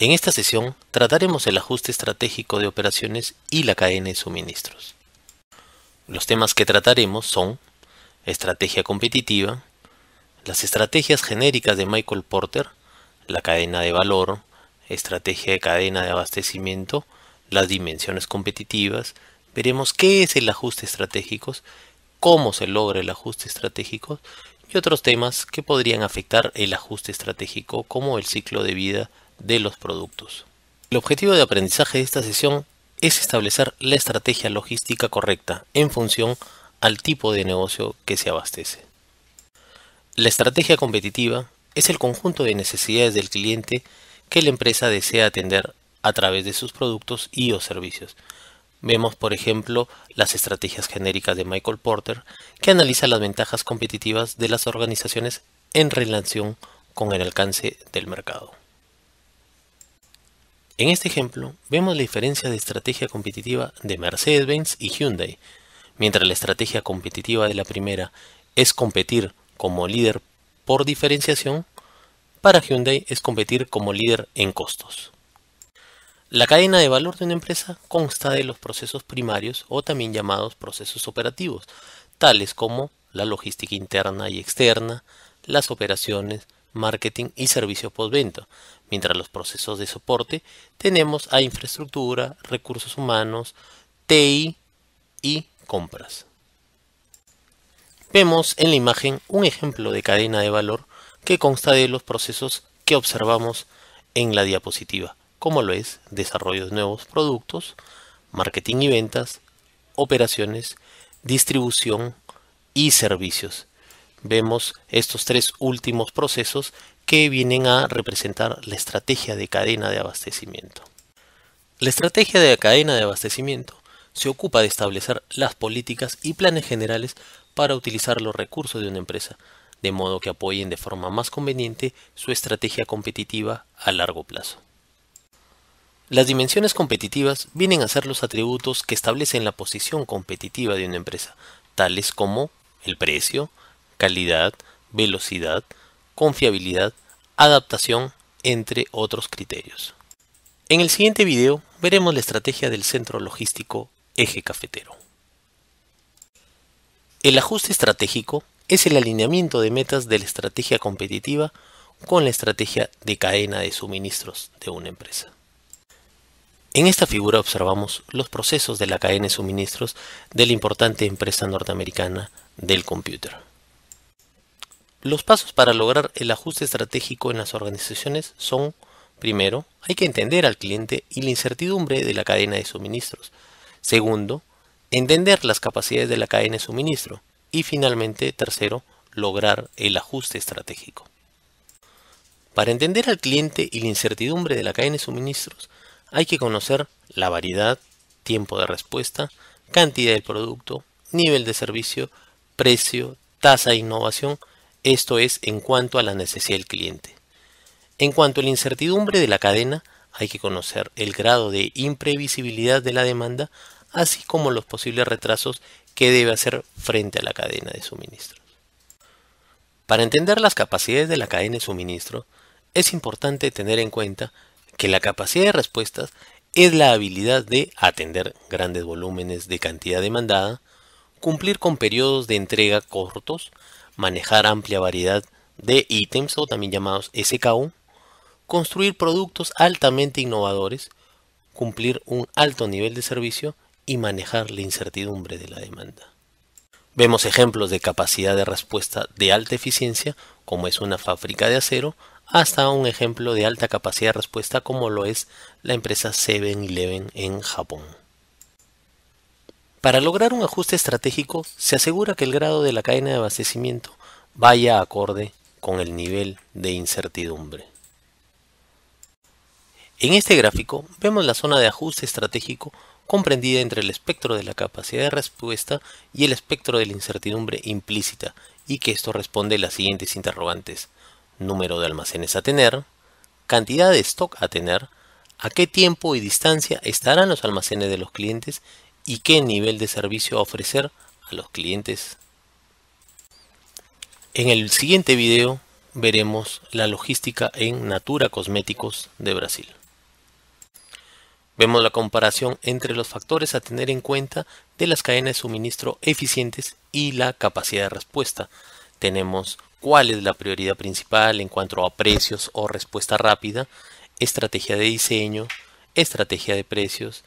En esta sesión trataremos el ajuste estratégico de operaciones y la cadena de suministros. Los temas que trataremos son estrategia competitiva, las estrategias genéricas de Michael Porter, la cadena de valor, estrategia de cadena de abastecimiento, las dimensiones competitivas, veremos qué es el ajuste estratégico, cómo se logra el ajuste estratégico y otros temas que podrían afectar el ajuste estratégico como el ciclo de vida de los productos. El objetivo de aprendizaje de esta sesión es establecer la estrategia logística correcta en función al tipo de negocio que se abastece. La estrategia competitiva es el conjunto de necesidades del cliente que la empresa desea atender a través de sus productos y o servicios. Vemos, por ejemplo, las estrategias genéricas de Michael Porter, que analiza las ventajas competitivas de las organizaciones en relación con el alcance del mercado. En este ejemplo, vemos la diferencia de estrategia competitiva de Mercedes-Benz y Hyundai. Mientras la estrategia competitiva de la primera es competir como líder por diferenciación, para Hyundai es competir como líder en costos. La cadena de valor de una empresa consta de los procesos primarios o también llamados procesos operativos, tales como la logística interna y externa, las operaciones, marketing y servicios postventa, mientras los procesos de soporte tenemos a infraestructura, recursos humanos, TI y compras. Vemos en la imagen un ejemplo de cadena de valor que consta de los procesos que observamos en la diapositiva, como lo es desarrollo de nuevos productos, marketing y ventas, operaciones, distribución y servicios vemos estos tres últimos procesos que vienen a representar la estrategia de cadena de abastecimiento. La estrategia de cadena de abastecimiento se ocupa de establecer las políticas y planes generales para utilizar los recursos de una empresa, de modo que apoyen de forma más conveniente su estrategia competitiva a largo plazo. Las dimensiones competitivas vienen a ser los atributos que establecen la posición competitiva de una empresa, tales como el precio, calidad, velocidad, confiabilidad, adaptación, entre otros criterios. En el siguiente video veremos la estrategia del centro logístico eje cafetero. El ajuste estratégico es el alineamiento de metas de la estrategia competitiva con la estrategia de cadena de suministros de una empresa. En esta figura observamos los procesos de la cadena de suministros de la importante empresa norteamericana del computer. Los pasos para lograr el ajuste estratégico en las organizaciones son, primero, hay que entender al cliente y la incertidumbre de la cadena de suministros. Segundo, entender las capacidades de la cadena de suministro. Y finalmente, tercero, lograr el ajuste estratégico. Para entender al cliente y la incertidumbre de la cadena de suministros, hay que conocer la variedad, tiempo de respuesta, cantidad del producto, nivel de servicio, precio, tasa de innovación, esto es en cuanto a la necesidad del cliente. En cuanto a la incertidumbre de la cadena, hay que conocer el grado de imprevisibilidad de la demanda, así como los posibles retrasos que debe hacer frente a la cadena de suministros. Para entender las capacidades de la cadena de suministro, es importante tener en cuenta que la capacidad de respuestas es la habilidad de atender grandes volúmenes de cantidad demandada, cumplir con periodos de entrega cortos, manejar amplia variedad de ítems o también llamados SKU, construir productos altamente innovadores, cumplir un alto nivel de servicio y manejar la incertidumbre de la demanda. Vemos ejemplos de capacidad de respuesta de alta eficiencia, como es una fábrica de acero, hasta un ejemplo de alta capacidad de respuesta como lo es la empresa 7-Eleven en Japón. Para lograr un ajuste estratégico, se asegura que el grado de la cadena de abastecimiento vaya acorde con el nivel de incertidumbre. En este gráfico vemos la zona de ajuste estratégico comprendida entre el espectro de la capacidad de respuesta y el espectro de la incertidumbre implícita, y que esto responde a las siguientes interrogantes. Número de almacenes a tener, cantidad de stock a tener, a qué tiempo y distancia estarán los almacenes de los clientes y qué nivel de servicio ofrecer a los clientes. En el siguiente video veremos la logística en Natura Cosméticos de Brasil. Vemos la comparación entre los factores a tener en cuenta de las cadenas de suministro eficientes y la capacidad de respuesta. Tenemos cuál es la prioridad principal en cuanto a precios o respuesta rápida, estrategia de diseño, estrategia de precios,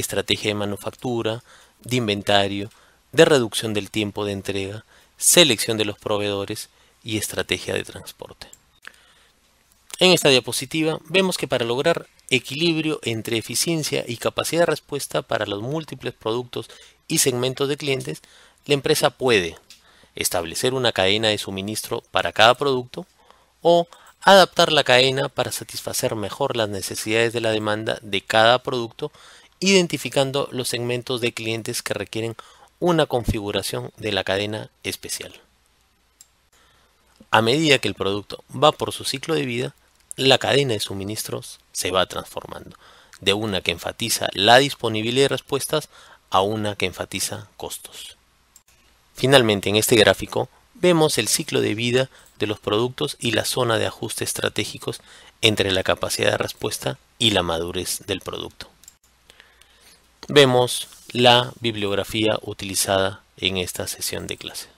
estrategia de manufactura, de inventario, de reducción del tiempo de entrega, selección de los proveedores y estrategia de transporte. En esta diapositiva vemos que para lograr equilibrio entre eficiencia y capacidad de respuesta para los múltiples productos y segmentos de clientes, la empresa puede establecer una cadena de suministro para cada producto o adaptar la cadena para satisfacer mejor las necesidades de la demanda de cada producto identificando los segmentos de clientes que requieren una configuración de la cadena especial. A medida que el producto va por su ciclo de vida, la cadena de suministros se va transformando, de una que enfatiza la disponibilidad de respuestas a una que enfatiza costos. Finalmente, en este gráfico vemos el ciclo de vida de los productos y la zona de ajuste estratégicos entre la capacidad de respuesta y la madurez del producto vemos la bibliografía utilizada en esta sesión de clase.